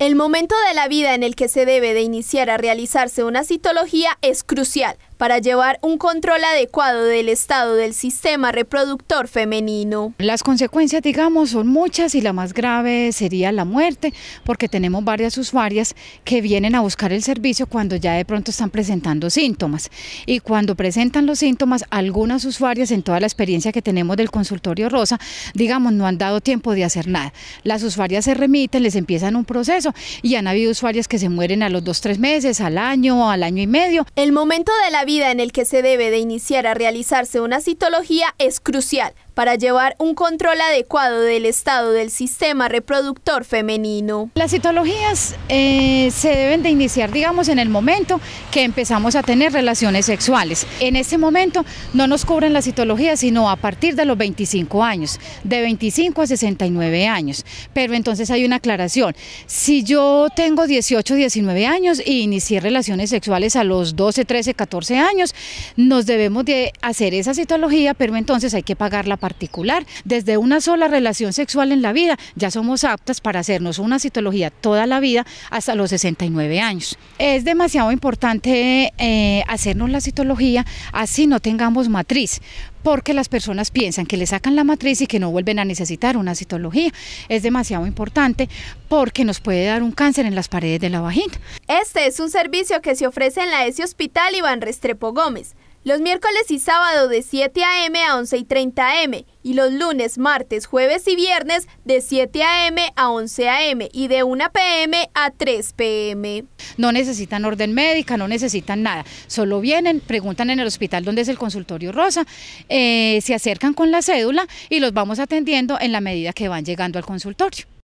El momento de la vida en el que se debe de iniciar a realizarse una citología es crucial para llevar un control adecuado del estado del sistema reproductor femenino. Las consecuencias, digamos, son muchas y la más grave sería la muerte, porque tenemos varias usuarias que vienen a buscar el servicio cuando ya de pronto están presentando síntomas. Y cuando presentan los síntomas, algunas usuarias en toda la experiencia que tenemos del consultorio Rosa, digamos, no han dado tiempo de hacer nada. Las usuarias se remiten, les empiezan un proceso y han habido usuarias que se mueren a los dos, tres meses, al año, al año y medio. El momento de la vida en el que se debe de iniciar a realizarse una citología es crucial para llevar un control adecuado del estado del sistema reproductor femenino. Las citologías eh, se deben de iniciar, digamos, en el momento que empezamos a tener relaciones sexuales. En ese momento no nos cubren las citologías, sino a partir de los 25 años, de 25 a 69 años. Pero entonces hay una aclaración. Si yo tengo 18, 19 años y inicié relaciones sexuales a los 12, 13, 14 años, nos debemos de hacer esa citología, pero entonces hay que pagar la particular, desde una sola relación sexual en la vida, ya somos aptas para hacernos una citología toda la vida hasta los 69 años. Es demasiado importante eh, hacernos la citología así no tengamos matriz, porque las personas piensan que le sacan la matriz y que no vuelven a necesitar una citología. Es demasiado importante porque nos puede dar un cáncer en las paredes de la vagina. Este es un servicio que se ofrece en la ESI Hospital Iván Restrepo Gómez. Los miércoles y sábado de 7 a.m. a 11 y 30 a.m. y los lunes, martes, jueves y viernes de 7 a.m. a 11 a.m. y de 1 p.m. a 3 p.m. No necesitan orden médica, no necesitan nada. Solo vienen, preguntan en el hospital donde es el consultorio Rosa, eh, se acercan con la cédula y los vamos atendiendo en la medida que van llegando al consultorio.